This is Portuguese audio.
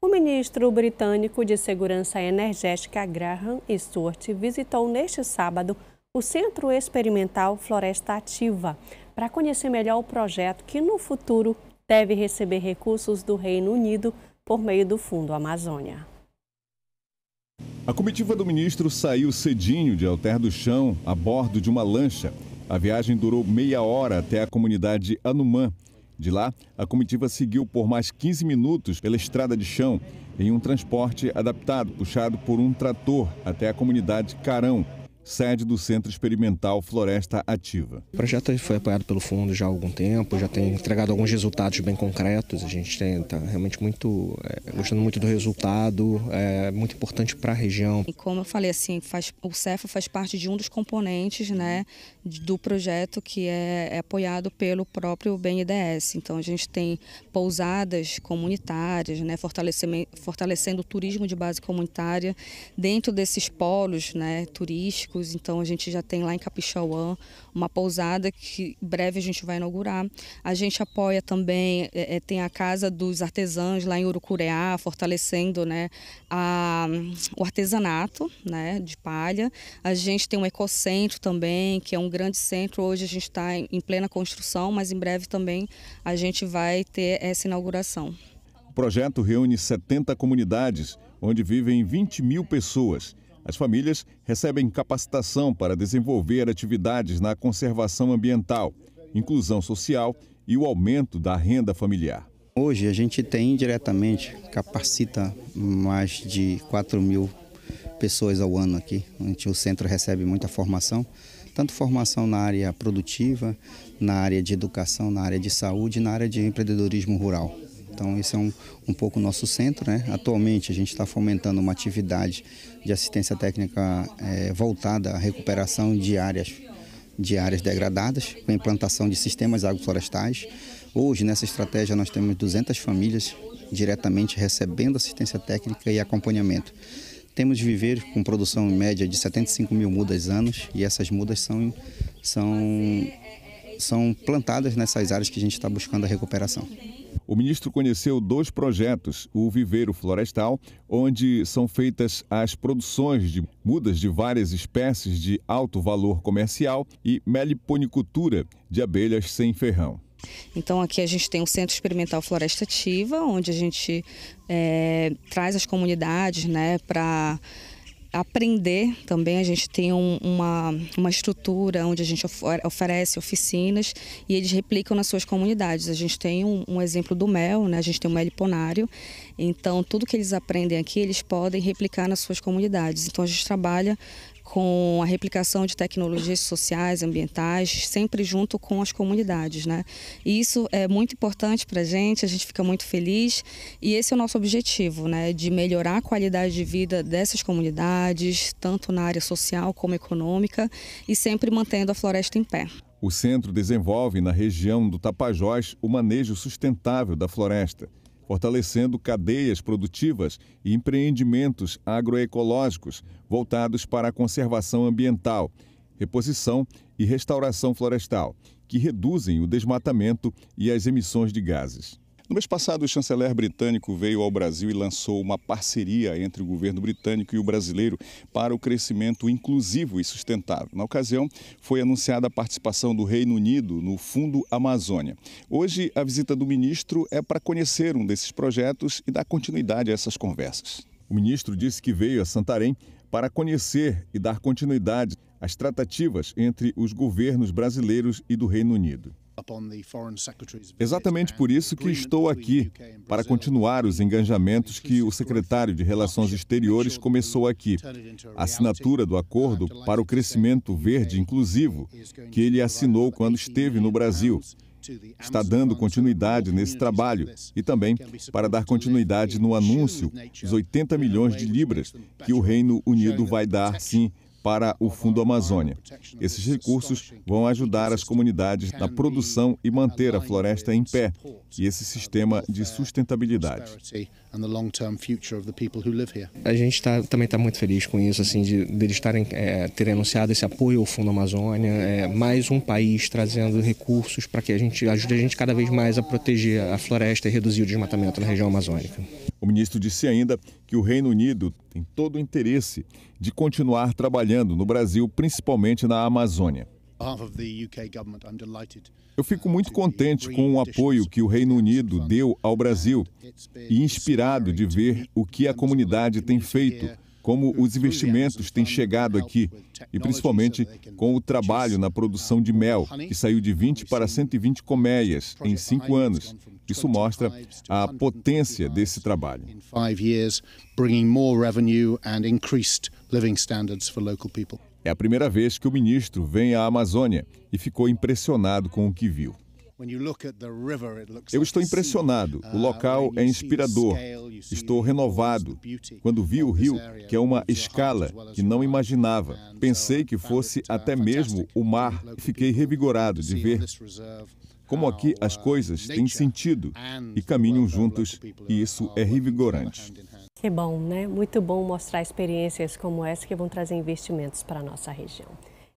O ministro britânico de Segurança Energética Graham Stewart visitou neste sábado o Centro Experimental Floresta Ativa para conhecer melhor o projeto que no futuro deve receber recursos do Reino Unido por meio do Fundo Amazônia. A comitiva do ministro saiu cedinho de Alter do Chão a bordo de uma lancha. A viagem durou meia hora até a comunidade Anumã, de lá, a comitiva seguiu por mais 15 minutos pela estrada de chão em um transporte adaptado, puxado por um trator, até a comunidade Carão, sede do Centro Experimental Floresta Ativa. O projeto foi apoiado pelo fundo já há algum tempo, já tem entregado alguns resultados bem concretos. A gente está realmente muito é, gostando muito do resultado, é muito importante para a região. E como eu falei assim, faz, o Cefa faz parte de um dos componentes, né, do projeto que é, é apoiado pelo próprio BNDES. Então a gente tem pousadas comunitárias, né, fortalecendo o turismo de base comunitária dentro desses polos, né, turísticos turísticos. Então a gente já tem lá em Capixauã uma pousada que em breve a gente vai inaugurar. A gente apoia também, é, é, tem a Casa dos Artesãos lá em Urucureá, fortalecendo né, a, o artesanato né, de palha. A gente tem um ecocentro também, que é um grande centro. Hoje a gente está em, em plena construção, mas em breve também a gente vai ter essa inauguração. O projeto reúne 70 comunidades, onde vivem 20 mil pessoas as famílias recebem capacitação para desenvolver atividades na conservação ambiental, inclusão social e o aumento da renda familiar. Hoje a gente tem diretamente, capacita mais de 4 mil pessoas ao ano aqui. O centro recebe muita formação, tanto formação na área produtiva, na área de educação, na área de saúde, na área de empreendedorismo rural. Então, esse é um, um pouco o nosso centro. Né? Atualmente, a gente está fomentando uma atividade de assistência técnica é, voltada à recuperação de áreas, de áreas degradadas, com implantação de sistemas agroflorestais. Hoje, nessa estratégia, nós temos 200 famílias diretamente recebendo assistência técnica e acompanhamento. Temos viveiros com produção em média de 75 mil mudas anos e essas mudas são, são são plantadas nessas áreas que a gente está buscando a recuperação. O ministro conheceu dois projetos: o Viveiro Florestal, onde são feitas as produções de mudas de várias espécies de alto valor comercial, e meliponicultura de abelhas sem ferrão. Então aqui a gente tem um centro experimental floresta ativa, onde a gente é, traz as comunidades né, para aprender também. A gente tem um, uma, uma estrutura onde a gente oferece oficinas e eles replicam nas suas comunidades. A gente tem um, um exemplo do mel, né? a gente tem um meliponário. Então, tudo que eles aprendem aqui, eles podem replicar nas suas comunidades. Então, a gente trabalha com a replicação de tecnologias sociais, ambientais, sempre junto com as comunidades. Né? E isso é muito importante para a gente, a gente fica muito feliz e esse é o nosso objetivo, né? de melhorar a qualidade de vida dessas comunidades, tanto na área social como econômica, e sempre mantendo a floresta em pé. O centro desenvolve na região do Tapajós o manejo sustentável da floresta fortalecendo cadeias produtivas e empreendimentos agroecológicos voltados para a conservação ambiental, reposição e restauração florestal, que reduzem o desmatamento e as emissões de gases. No mês passado, o chanceler britânico veio ao Brasil e lançou uma parceria entre o governo britânico e o brasileiro para o crescimento inclusivo e sustentável. Na ocasião, foi anunciada a participação do Reino Unido no Fundo Amazônia. Hoje, a visita do ministro é para conhecer um desses projetos e dar continuidade a essas conversas. O ministro disse que veio a Santarém para conhecer e dar continuidade às tratativas entre os governos brasileiros e do Reino Unido. Exatamente por isso que estou aqui, para continuar os engajamentos que o secretário de Relações Exteriores começou aqui. A assinatura do Acordo para o Crescimento Verde Inclusivo, que ele assinou quando esteve no Brasil. Está dando continuidade nesse trabalho e também para dar continuidade no anúncio dos 80 milhões de libras que o Reino Unido vai dar, sim, para o Fundo Amazônia. Esses recursos vão ajudar as comunidades na produção e manter a floresta em pé e esse sistema de sustentabilidade. A gente tá, também está muito feliz com isso, assim, de, de eles estarem é, ter anunciado esse apoio ao Fundo Amazônia, é, mais um país trazendo recursos para que a gente ajude a gente cada vez mais a proteger a floresta e reduzir o desmatamento na região amazônica ministro disse ainda que o Reino Unido tem todo o interesse de continuar trabalhando no Brasil, principalmente na Amazônia. Eu fico uh, muito contente com o apoio que o Reino Unido deu ao uh, Brasil e inspirado de ver o que a comunidade tem feito, como os investimentos têm chegado aqui e principalmente com o trabalho na produção de uh, mel, que saiu de 20 para 120 colmeias em cinco anos isso mostra a potência desse trabalho. É a primeira vez que o ministro vem à Amazônia e ficou impressionado com o que viu. Eu estou impressionado. O uh, local é inspirador. Estou renovado. Quando vi o rio, que é uma escala que não imaginava, pensei que fosse uh, até mesmo o mar. Fiquei revigorado de ver como aqui as coisas têm sentido e caminham juntos, e isso é revigorante. Que bom, né? Muito bom mostrar experiências como essa que vão trazer investimentos para a nossa região.